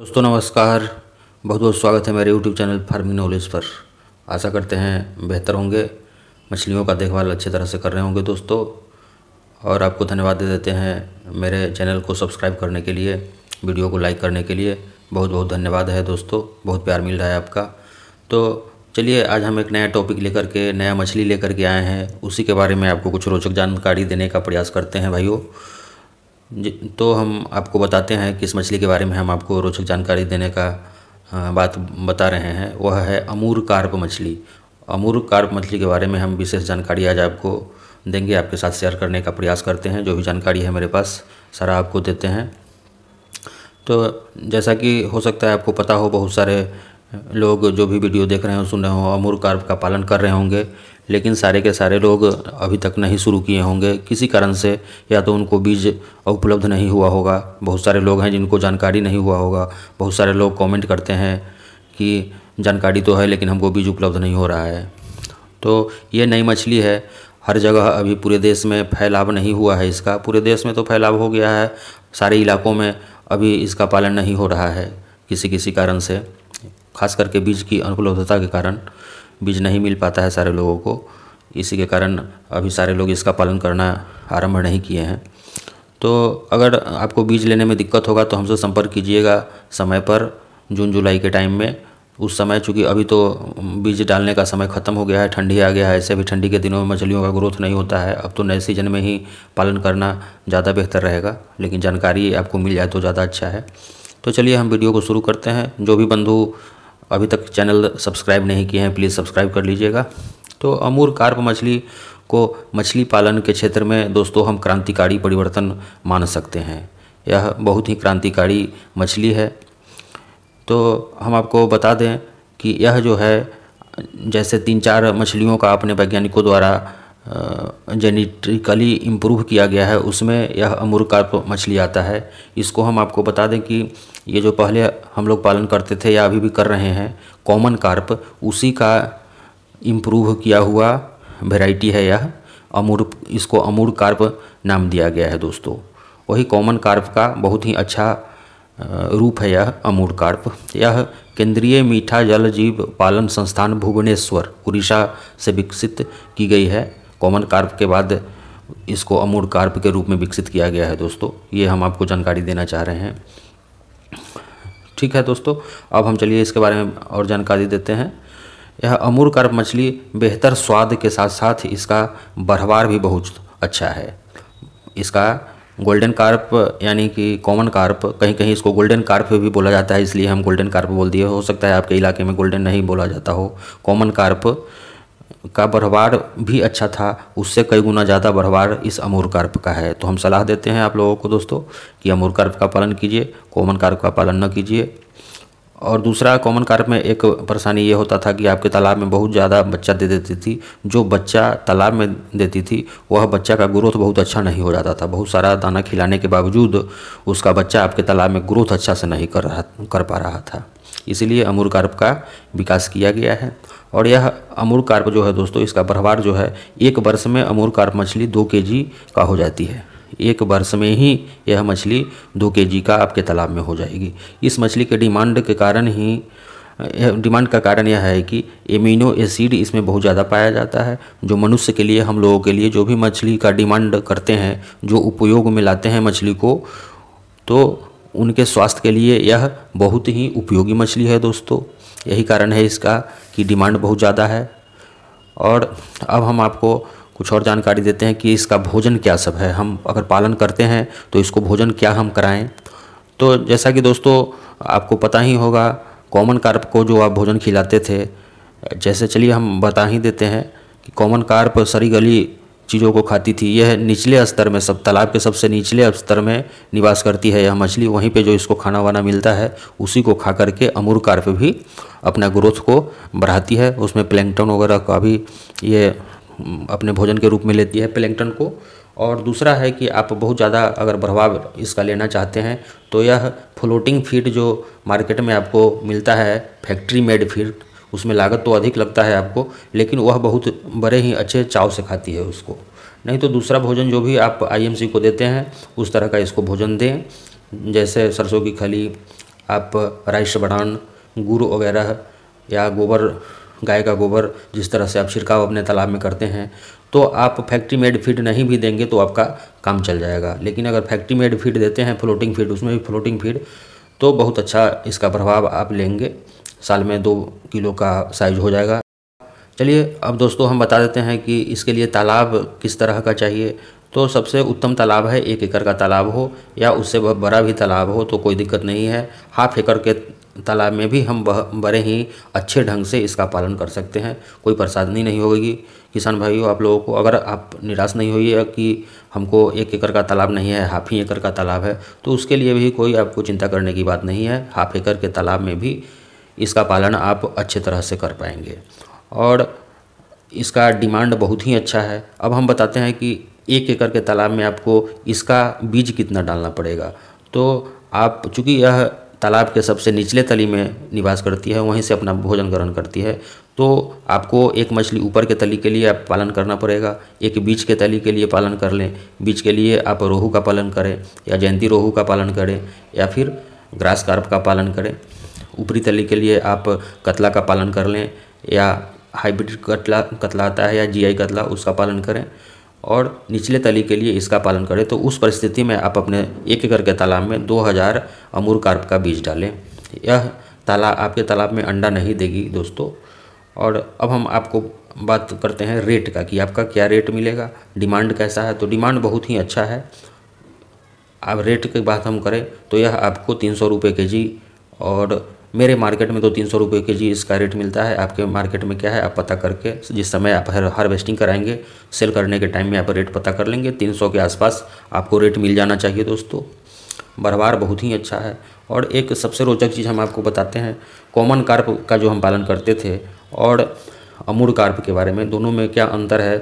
दोस्तों नमस्कार बहुत बहुत स्वागत है मेरे यूट्यूब चैनल फार्मिंग नॉलेज पर आशा करते हैं बेहतर होंगे मछलियों का देखभाल अच्छे तरह से कर रहे होंगे दोस्तों और आपको धन्यवाद दे देते हैं मेरे चैनल को सब्सक्राइब करने के लिए वीडियो को लाइक करने के लिए बहुत बहुत धन्यवाद है दोस्तों बहुत प्यार मिल रहा है आपका तो चलिए आज हम एक नया टॉपिक लेकर के नया मछली लेकर के आए हैं उसी के बारे में आपको कुछ रोचक जानकारी देने का प्रयास करते हैं भाइयों तो हम आपको बताते हैं किस मछली के बारे में हम आपको रोचक जानकारी देने का बात बता रहे हैं वह है अमूर कार्प मछली अमूर कार्प मछली के बारे में हम विशेष जानकारी आज आपको देंगे आपके साथ शेयर करने का प्रयास करते हैं जो भी जानकारी है मेरे पास सारा आपको देते हैं तो जैसा कि हो सकता है आपको पता हो बहुत सारे लोग जो भी वीडियो देख रहे हो सुन रहे हो अमूर कार्प का पालन कर रहे होंगे लेकिन सारे के सारे लोग अभी तक नहीं शुरू किए होंगे किसी कारण से या तो उनको बीज उपलब्ध नहीं हुआ होगा बहुत सारे लोग हैं जिनको जानकारी नहीं हुआ होगा बहुत सारे लोग कमेंट करते हैं कि जानकारी तो है लेकिन हमको बीज उपलब्ध नहीं हो रहा है तो ये नई मछली है हर जगह अभी पूरे देश में फैलाव नहीं हुआ है इसका पूरे देश में तो फैलाव हो गया है सारे इलाकों में अभी इसका पालन नहीं हो रहा है किसी किसी कारण से खास करके बीज की अनुपलब्धता के कारण बीज नहीं मिल पाता है सारे लोगों को इसी के कारण अभी सारे लोग इसका पालन करना आरंभ नहीं किए हैं तो अगर आपको बीज लेने में दिक्कत होगा तो हमसे संपर्क कीजिएगा समय पर जून जुलाई के टाइम में उस समय चूँकि अभी तो बीज डालने का समय ख़त्म हो गया है ठंडी आ गया है ऐसे भी ठंडी के दिनों में मछलियों का ग्रोथ नहीं होता है अब तो नए सीजन में ही पालन करना ज़्यादा बेहतर रहेगा लेकिन जानकारी आपको मिल जाए तो ज़्यादा अच्छा है तो चलिए हम वीडियो को शुरू करते हैं जो भी बंधु अभी तक चैनल सब्सक्राइब नहीं किए हैं प्लीज़ सब्सक्राइब कर लीजिएगा तो अमूर कार्प मछली को मछली पालन के क्षेत्र में दोस्तों हम क्रांतिकारी परिवर्तन मान सकते हैं यह बहुत ही क्रांतिकारी मछली है तो हम आपको बता दें कि यह जो है जैसे तीन चार मछलियों का अपने वैज्ञानिकों द्वारा जेनेटिकली इम्प्रूव किया गया है उसमें यह अमूर कार्प मछली आता है इसको हम आपको बता दें कि ये जो पहले हम लोग पालन करते थे या अभी भी कर रहे हैं कॉमन कार्प उसी का इम्प्रूव किया हुआ वेराइटी है यह अमूर इसको अमूर कार्प नाम दिया गया है दोस्तों वही कॉमन कार्प का बहुत ही अच्छा रूप है यह अमूर कार्प यह केंद्रीय मीठा जल जीव पालन संस्थान भुवनेश्वर उड़ीसा से विकसित की गई है कॉमन कार्प के बाद इसको अमूर कार्प के रूप में विकसित किया गया है दोस्तों ये हम आपको जानकारी देना चाह रहे हैं ठीक है दोस्तों अब हम चलिए इसके बारे में और जानकारी देते हैं यह अमूर कार्प मछली बेहतर स्वाद के साथ साथ इसका बढ़वार भी बहुत अच्छा है इसका गोल्डन कार्प यानी कि कॉमन कार्प कहीं कहीं इसको गोल्डन कार्प भी बोला जाता है इसलिए हम गोल्डन कार्प बोल दिए हो सकता है आपके इलाके में गोल्डन नहीं बोला जाता हो कॉमन कार्प का बढ़वार भी अच्छा था उससे कई गुना ज़्यादा बढ़वार इस अमूर कार्प का है तो हम सलाह देते हैं आप लोगों को दोस्तों कि अमूर कार्प का पालन कीजिए कॉमन कार्प का पालन न कीजिए और दूसरा कॉमन कार्प में एक परेशानी ये होता था कि आपके तालाब में बहुत ज़्यादा बच्चा दे देती थी जो बच्चा तालाब में देती थी वह बच्चा का ग्रोथ बहुत अच्छा नहीं हो जाता था बहुत सारा दाना खिलाने के बावजूद उसका बच्चा आपके तालाब में ग्रोथ अच्छा से नहीं कर रहा कर पा रहा था इसीलिए अमूर कार्प का विकास किया गया है और यह अमूर कार्प जो है दोस्तों इसका प्रभार जो है एक वर्ष में अमूर कार्प मछली दो के का हो जाती है एक वर्ष में ही यह मछली दो के का आपके तालाब में हो जाएगी इस मछली के डिमांड के कारण ही डिमांड का कारण यह है कि एमिनो एसिड इसमें बहुत ज़्यादा पाया जाता है जो मनुष्य के लिए हम लोगों के लिए जो भी मछली का डिमांड करते हैं जो उपयोग में लाते हैं मछली को तो उनके स्वास्थ्य के लिए यह बहुत ही उपयोगी मछली है दोस्तों यही कारण है इसका कि डिमांड बहुत ज़्यादा है और अब हम आपको कुछ और जानकारी देते हैं कि इसका भोजन क्या सब है हम अगर पालन करते हैं तो इसको भोजन क्या हम कराएं तो जैसा कि दोस्तों आपको पता ही होगा कॉमन कार्प को जो आप भोजन खिलाते थे जैसे चलिए हम बता ही देते हैं कि कॉमन कार्प सरी गली चीज़ों को खाती थी यह निचले स्तर में सब तालाब के सबसे निचले स्तर में निवास करती है यह मछली वहीं पे जो इसको खाना वाना मिलता है उसी को खा करके अमूर कार पर भी अपना ग्रोथ को बढ़ाती है उसमें प्लैंकटन वगैरह का भी ये हम्म, अपने भोजन के रूप में लेती है प्लैंकटन को और दूसरा है कि आप बहुत ज़्यादा अगर बढ़ाव इसका लेना चाहते हैं तो यह फ्लोटिंग फीड जो मार्केट में आपको मिलता है फैक्ट्री मेड फीड उसमें लागत तो अधिक लगता है आपको लेकिन वह बहुत बड़े ही अच्छे चाव से खाती है उसको नहीं तो दूसरा भोजन जो भी आप आईएमसी को देते हैं उस तरह का इसको भोजन दें जैसे सरसों की खली आप राइस बड़ान गुड़ वगैरह या गोबर गाय का गोबर जिस तरह से आप छिड़काव अपने तालाब में करते हैं तो आप फैक्ट्री मेड फीड नहीं भी देंगे तो आपका काम चल जाएगा लेकिन अगर फैक्ट्री मेड फीड देते हैं फ्लोटिंग फीड उसमें भी फ्लोटिंग फीड तो बहुत अच्छा इसका प्रभाव आप लेंगे साल में दो किलो का साइज हो जाएगा चलिए अब दोस्तों हम बता देते हैं कि इसके लिए तालाब किस तरह का चाहिए तो सबसे उत्तम तालाब है एक एकड़ का तालाब हो या उससे बड़ा भी तालाब हो तो कोई दिक्कत नहीं है हाफ एकड़ के तालाब में भी हम बड़े ही अच्छे ढंग से इसका पालन कर सकते हैं कोई परेशानी नहीं होगी किसान भाइयों आप लोगों को अगर आप निराश नहीं होइए कि हमको एक एकड़ का तालाब नहीं है हाफ ही एकड़ का तालाब है तो उसके लिए भी कोई आपको चिंता करने की बात नहीं है हाफ एकड़ के तालाब में भी इसका पालन आप अच्छे तरह से कर पाएंगे और इसका डिमांड बहुत ही अच्छा है अब हम बताते हैं कि एक एकड़ के तालाब में आपको इसका बीज कितना डालना पड़ेगा तो आप चूँकि यह तालाब के सबसे निचले तली में निवास करती है वहीं से अपना भोजन ग्रहण करती है तो आपको एक मछली ऊपर के तली के लिए आप पालन करना पड़ेगा एक बीज के तली के लिए पालन कर लें बीज के लिए आप रोहू का पालन करें या जयंती रोहू का पालन करें या फिर ग्रास कार्प का पालन करें ऊपरी तली के लिए आप कतला का पालन कर लें या हाइब्रिड कतला कतला आता है या जीआई कतला उसका पालन करें और निचले तली के लिए इसका पालन करें तो उस परिस्थिति में आप अपने एक एकड़ के तालाब में 2000 अमूर कार्प का बीज डालें यह तालाब आपके तालाब में अंडा नहीं देगी दोस्तों और अब हम आपको बात करते हैं रेट का कि आपका क्या रेट मिलेगा डिमांड कैसा है तो डिमांड बहुत ही अच्छा है अब रेट की बात हम करें तो यह आपको तीन सौ रुपये के जी और मेरे मार्केट में तो तीन सौ रुपये के जी इसका रेट मिलता है आपके मार्केट में क्या है आप पता करके जिस समय आप हर हार्वेस्टिंग कराएंगे सेल करने के टाइम में आप रेट पता कर लेंगे तीन सौ के आसपास आपको रेट मिल जाना चाहिए दोस्तों बरवार बहुत ही अच्छा है और एक सबसे रोचक चीज़ हम आपको बताते हैं कॉमन कार्प का जो हम पालन करते थे और अमूर कार्प के बारे में दोनों में क्या अंतर है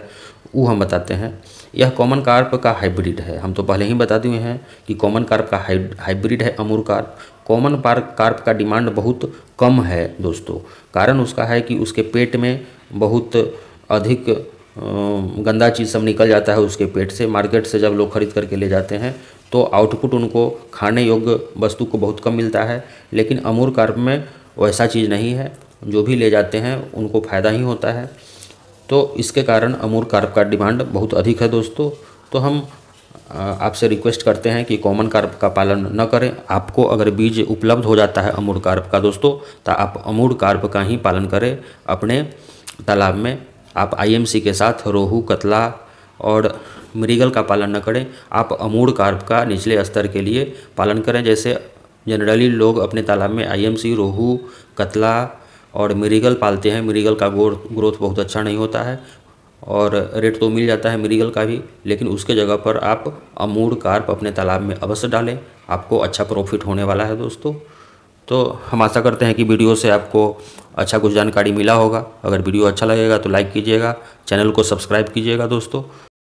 वो हम बताते हैं यह कॉमन कार्प का हाइब्रिड है हम तो पहले ही बता दिए हैं कि कॉमन कार्प का हाइब्रिड है Amur carp common park carp का डिमांड बहुत कम है दोस्तों कारण उसका है कि उसके पेट में बहुत अधिक गंदा चीज़ सब निकल जाता है उसके पेट से मार्केट से जब लोग खरीद करके ले जाते हैं तो आउटपुट उनको खाने योग्य वस्तु को बहुत कम मिलता है लेकिन अमूर कार्प में वैसा चीज़ नहीं है जो भी ले जाते हैं उनको फ़ायदा ही होता है तो इसके कारण अमूर कार्प का डिमांड बहुत अधिक है दोस्तों तो हम आपसे रिक्वेस्ट करते हैं कि कॉमन कार्प का पालन न करें आपको अगर बीज उपलब्ध हो जाता है अमूर कार्प का दोस्तों तो आप अमूर कार्प का ही पालन करें अपने तालाब में आप आईएमसी के साथ रोहू कतला और मृगल का पालन न करें आप अमूर कार्प का निचले स्तर के लिए पालन करें जैसे जनरली लोग अपने तालाब में आई रोहू कतला और मृगल पालते हैं मृगल का ग्रोथ बहुत अच्छा नहीं होता है और रेट तो मिल जाता है मिरीगल का भी लेकिन उसके जगह पर आप अमूर कार्प अपने तालाब में अवश्य डालें आपको अच्छा प्रॉफिट होने वाला है दोस्तों तो हम आशा करते हैं कि वीडियो से आपको अच्छा कुछ जानकारी मिला होगा अगर वीडियो अच्छा लगेगा तो लाइक कीजिएगा चैनल को सब्सक्राइब कीजिएगा दोस्तों